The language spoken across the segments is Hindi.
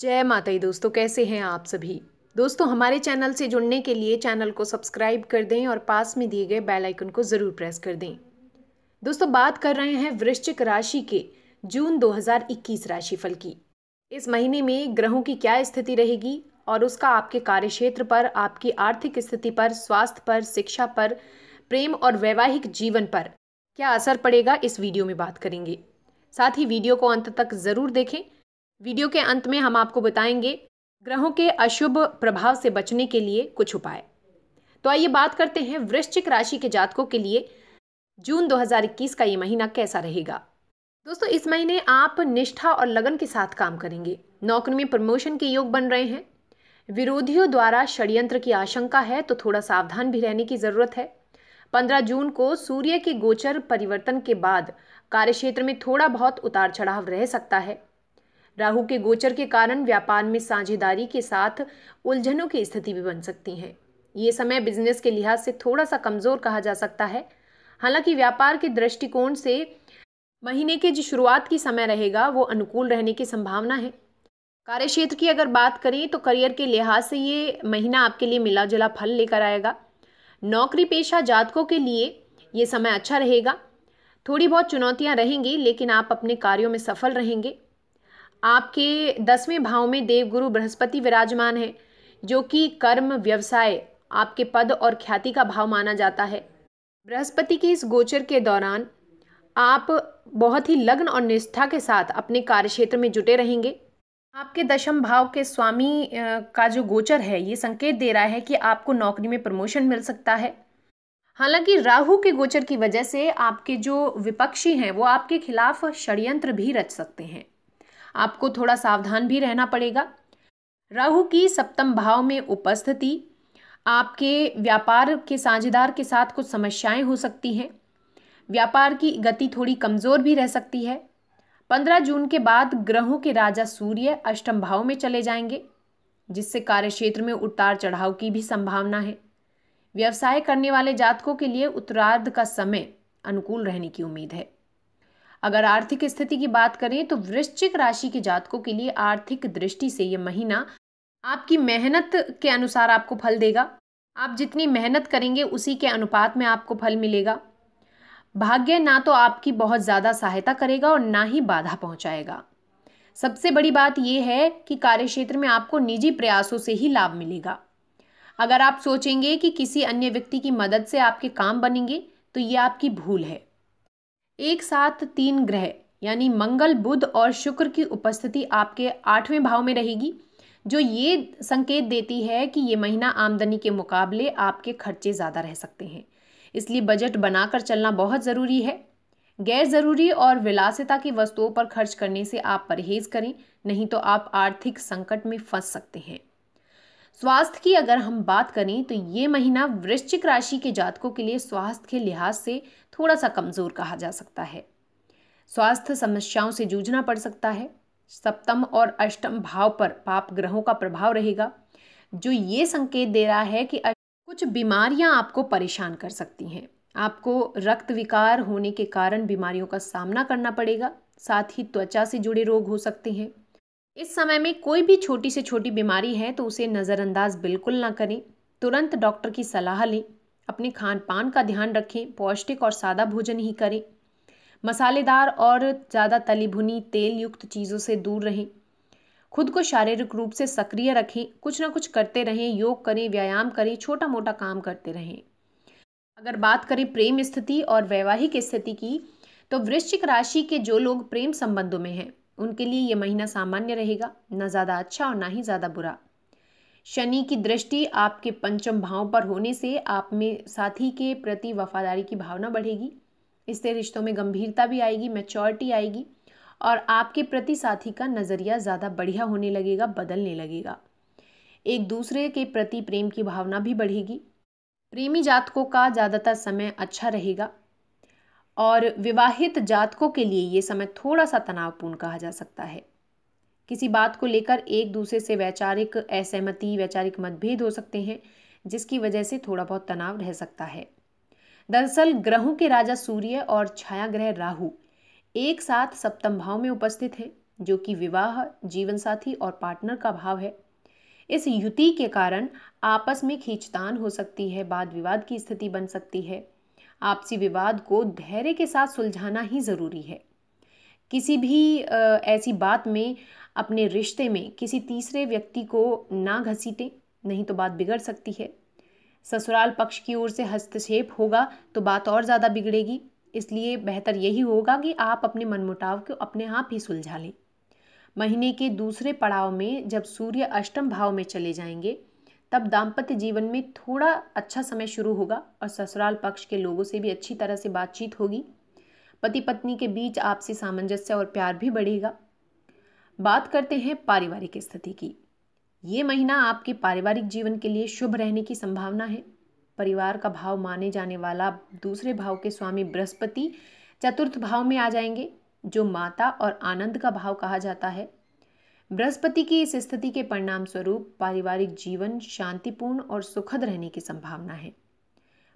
जय माता दोस्तों कैसे हैं आप सभी दोस्तों हमारे चैनल से जुड़ने के लिए चैनल को सब्सक्राइब कर दें और पास में दिए गए बेल आइकन को ज़रूर प्रेस कर दें दोस्तों बात कर रहे हैं वृश्चिक राशि के जून 2021 राशिफल की इस महीने में ग्रहों की क्या स्थिति रहेगी और उसका आपके कार्यक्षेत्र पर आपकी आर्थिक स्थिति पर स्वास्थ्य पर शिक्षा पर प्रेम और वैवाहिक जीवन पर क्या असर पड़ेगा इस वीडियो में बात करेंगे साथ ही वीडियो को अंत तक ज़रूर देखें वीडियो के अंत में हम आपको बताएंगे ग्रहों के अशुभ प्रभाव से बचने के लिए कुछ उपाय तो आइए बात करते हैं वृश्चिक राशि के जातकों के लिए जून 2021 का ये महीना कैसा रहेगा दोस्तों इस महीने आप निष्ठा और लगन के साथ काम करेंगे नौकरी में प्रमोशन के योग बन रहे हैं विरोधियों द्वारा षड्यंत्र की आशंका है तो थोड़ा सावधान भी रहने की ज़रूरत है पंद्रह जून को सूर्य के गोचर परिवर्तन के बाद कार्यक्षेत्र में थोड़ा बहुत उतार चढ़ाव रह सकता है राहु के गोचर के कारण व्यापार में साझेदारी के साथ उलझनों की स्थिति भी बन सकती है ये समय बिजनेस के लिहाज से थोड़ा सा कमज़ोर कहा जा सकता है हालांकि व्यापार के दृष्टिकोण से महीने के जो शुरुआत की समय रहेगा वो अनुकूल रहने की संभावना है कार्य क्षेत्र की अगर बात करें तो करियर के लिहाज से ये महीना आपके लिए मिला जुला फल लेकर आएगा नौकरी पेशा जातकों के लिए ये समय अच्छा रहेगा थोड़ी बहुत चुनौतियाँ रहेंगी लेकिन आप अपने कार्यों में सफल रहेंगे आपके दसवें भाव में देवगुरु बृहस्पति विराजमान है जो कि कर्म व्यवसाय आपके पद और ख्याति का भाव माना जाता है बृहस्पति के इस गोचर के दौरान आप बहुत ही लग्न और निष्ठा के साथ अपने कार्यक्षेत्र में जुटे रहेंगे आपके दशम भाव के स्वामी का जो गोचर है ये संकेत दे रहा है कि आपको नौकरी में प्रमोशन मिल सकता है हालांकि राहु के गोचर की वजह से आपके जो विपक्षी हैं वो आपके खिलाफ षड्यंत्र भी रच सकते हैं आपको थोड़ा सावधान भी रहना पड़ेगा राहु की सप्तम भाव में उपस्थिति आपके व्यापार के साझेदार के साथ कुछ समस्याएं हो सकती हैं व्यापार की गति थोड़ी कमज़ोर भी रह सकती है पंद्रह जून के बाद ग्रहों के राजा सूर्य अष्टम भाव में चले जाएंगे जिससे कार्य क्षेत्र में उतार चढ़ाव की भी संभावना है व्यवसाय करने वाले जातकों के लिए उत्तरार्ध का समय अनुकूल रहने की उम्मीद है अगर आर्थिक स्थिति की बात करें तो वृश्चिक राशि के जातकों के लिए आर्थिक दृष्टि से ये महीना आपकी मेहनत के अनुसार आपको फल देगा आप जितनी मेहनत करेंगे उसी के अनुपात में आपको फल मिलेगा भाग्य ना तो आपकी बहुत ज़्यादा सहायता करेगा और ना ही बाधा पहुंचाएगा सबसे बड़ी बात यह है कि कार्य क्षेत्र में आपको निजी प्रयासों से ही लाभ मिलेगा अगर आप सोचेंगे कि किसी अन्य व्यक्ति की मदद से आपके काम बनेंगे तो ये आपकी भूल है एक साथ तीन ग्रह यानी मंगल बुध और शुक्र की उपस्थिति आपके आठवें भाव में रहेगी जो ये संकेत देती है कि ये महीना आमदनी के मुकाबले आपके खर्चे ज़्यादा रह सकते हैं इसलिए बजट बनाकर चलना बहुत ज़रूरी है गैर ज़रूरी और विलासिता की वस्तुओं पर खर्च करने से आप परहेज़ करें नहीं तो आप आर्थिक संकट में फंस सकते हैं स्वास्थ्य की अगर हम बात करें तो ये महीना वृश्चिक राशि के जातकों के लिए स्वास्थ्य के लिहाज से थोड़ा सा कमज़ोर कहा जा सकता है स्वास्थ्य समस्याओं से जूझना पड़ सकता है सप्तम और अष्टम भाव पर पाप ग्रहों का प्रभाव रहेगा जो ये संकेत दे रहा है कि कुछ बीमारियां आपको परेशान कर सकती हैं आपको रक्त विकार होने के कारण बीमारियों का सामना करना पड़ेगा साथ ही त्वचा से जुड़े रोग हो सकते हैं इस समय में कोई भी छोटी से छोटी बीमारी है तो उसे नज़रअंदाज बिल्कुल ना करें तुरंत डॉक्टर की सलाह लें अपने खान पान का ध्यान रखें पौष्टिक और सादा भोजन ही करें मसालेदार और ज़्यादा तली भुनी तेल युक्त चीज़ों से दूर रहें खुद को शारीरिक रूप से सक्रिय रखें कुछ ना कुछ करते रहें योग करें व्यायाम करें छोटा मोटा काम करते रहें अगर बात करें प्रेम स्थिति और वैवाहिक स्थिति की तो वृश्चिक राशि के जो लोग प्रेम संबंधों में हैं उनके लिए ये महीना सामान्य रहेगा न ज़्यादा अच्छा और ना ही ज़्यादा बुरा शनि की दृष्टि आपके पंचम भाव पर होने से आप में साथी के प्रति वफादारी की भावना बढ़ेगी इससे रिश्तों में गंभीरता भी आएगी मेच्योरिटी आएगी और आपके प्रति साथी का नज़रिया ज़्यादा बढ़िया होने लगेगा बदलने लगेगा एक दूसरे के प्रति प्रेम की भावना भी बढ़ेगी प्रेमी जातकों का ज़्यादातर समय अच्छा रहेगा और विवाहित जातकों के लिए ये समय थोड़ा सा तनावपूर्ण कहा जा सकता है किसी बात को लेकर एक दूसरे से वैचारिक असहमति वैचारिक मतभेद हो सकते हैं जिसकी वजह से थोड़ा बहुत तनाव रह सकता है दरअसल ग्रहों के राजा सूर्य और छाया ग्रह राहु एक साथ सप्तम भाव में उपस्थित हैं जो कि विवाह जीवन साथी और पार्टनर का भाव है इस युति के कारण आपस में खींचतान हो सकती है वाद विवाद की स्थिति बन सकती है आपसी विवाद को धैर्य के साथ सुलझाना ही ज़रूरी है किसी भी ऐसी बात में अपने रिश्ते में किसी तीसरे व्यक्ति को ना घसीटें नहीं तो बात बिगड़ सकती है ससुराल पक्ष की ओर से हस्तक्षेप होगा तो बात और ज़्यादा बिगड़ेगी इसलिए बेहतर यही होगा कि आप अपने मनमुटाव को अपने आप ही सुलझा लें महीने के दूसरे पड़ाव में जब सूर्य अष्टम भाव में चले जाएंगे तब दाम्पत्य जीवन में थोड़ा अच्छा समय शुरू होगा और ससुराल पक्ष के लोगों से भी अच्छी तरह से बातचीत होगी पति पत्नी के बीच आपसी सामंजस्य और प्यार भी बढ़ेगा बात करते हैं पारिवारिक स्थिति की ये महीना आपके पारिवारिक जीवन के लिए शुभ रहने की संभावना है परिवार का भाव माने जाने वाला दूसरे भाव के स्वामी बृहस्पति चतुर्थ भाव में आ जाएंगे जो माता और आनंद का भाव कहा जाता है बृहस्पति की इस स्थिति के परिणाम स्वरूप पारिवारिक जीवन शांतिपूर्ण और सुखद रहने की संभावना है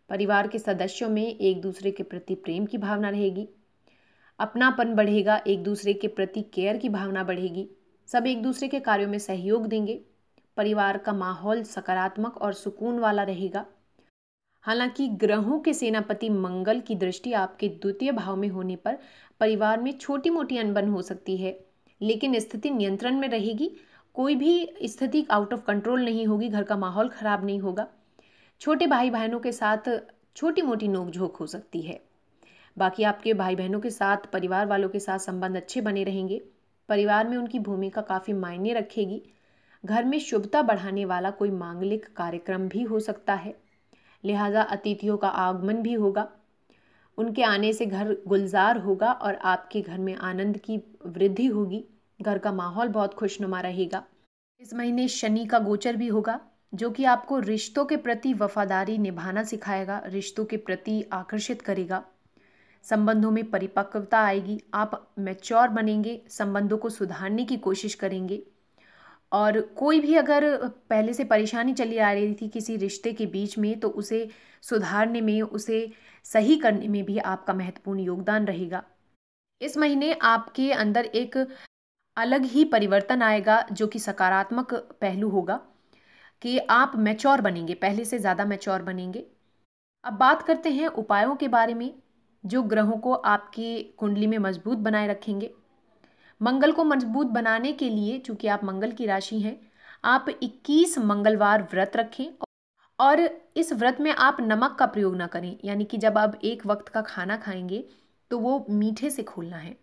परिवार के सदस्यों में एक दूसरे के प्रति प्रेम की भावना रहेगी अपनापन बढ़ेगा एक दूसरे के प्रति केयर की भावना बढ़ेगी सब एक दूसरे के कार्यों में सहयोग देंगे परिवार का माहौल सकारात्मक और सुकून वाला रहेगा हालांकि ग्रहों के सेनापति मंगल की दृष्टि आपके द्वितीय भाव में होने पर परिवार में छोटी मोटी अनबन हो सकती है लेकिन स्थिति नियंत्रण में रहेगी कोई भी स्थिति आउट ऑफ कंट्रोल नहीं होगी घर का माहौल ख़राब नहीं होगा छोटे भाई बहनों के साथ छोटी मोटी नोकझोंक हो सकती है बाकी आपके भाई बहनों के साथ परिवार वालों के साथ संबंध अच्छे बने रहेंगे परिवार में उनकी भूमिका काफ़ी मायने रखेगी घर में शुभता बढ़ाने वाला कोई मांगलिक कार्यक्रम भी हो सकता है लिहाजा अतिथियों का आगमन भी होगा उनके आने से घर गुलजार होगा और आपके घर में आनंद की वृद्धि होगी घर का माहौल बहुत खुशनुमा रहेगा इस महीने शनि का गोचर भी होगा जो कि आपको रिश्तों के प्रति वफादारी निभाना सिखाएगा रिश्तों के प्रति आकर्षित करेगा संबंधों में परिपक्वता आएगी आप मैच्योर बनेंगे संबंधों को सुधारने की कोशिश करेंगे और कोई भी अगर पहले से परेशानी चली आ रही थी किसी रिश्ते के बीच में तो उसे सुधारने में उसे सही करने में भी आपका महत्वपूर्ण योगदान रहेगा इस महीने आपके अंदर एक अलग ही परिवर्तन आएगा जो कि सकारात्मक पहलू होगा कि आप मैच्योर बनेंगे पहले से ज़्यादा मैच्योर बनेंगे अब बात करते हैं उपायों के बारे में जो ग्रहों को आपकी कुंडली में मजबूत बनाए रखेंगे मंगल को मजबूत बनाने के लिए चूँकि आप मंगल की राशि हैं आप 21 मंगलवार व्रत रखें और इस व्रत में आप नमक का प्रयोग ना करें यानी कि जब आप एक वक्त का खाना खाएंगे तो वो मीठे से खोलना है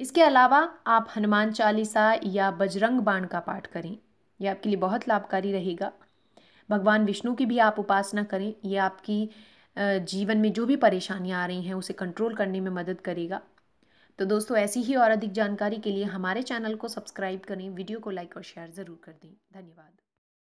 इसके अलावा आप हनुमान चालीसा या बजरंग बाण का पाठ करें यह आपके लिए बहुत लाभकारी रहेगा भगवान विष्णु की भी आप उपासना करें यह आपकी जीवन में जो भी परेशानियाँ आ रही हैं उसे कंट्रोल करने में मदद करेगा तो दोस्तों ऐसी ही और अधिक जानकारी के लिए हमारे चैनल को सब्सक्राइब करें वीडियो को लाइक और शेयर ज़रूर कर दें धन्यवाद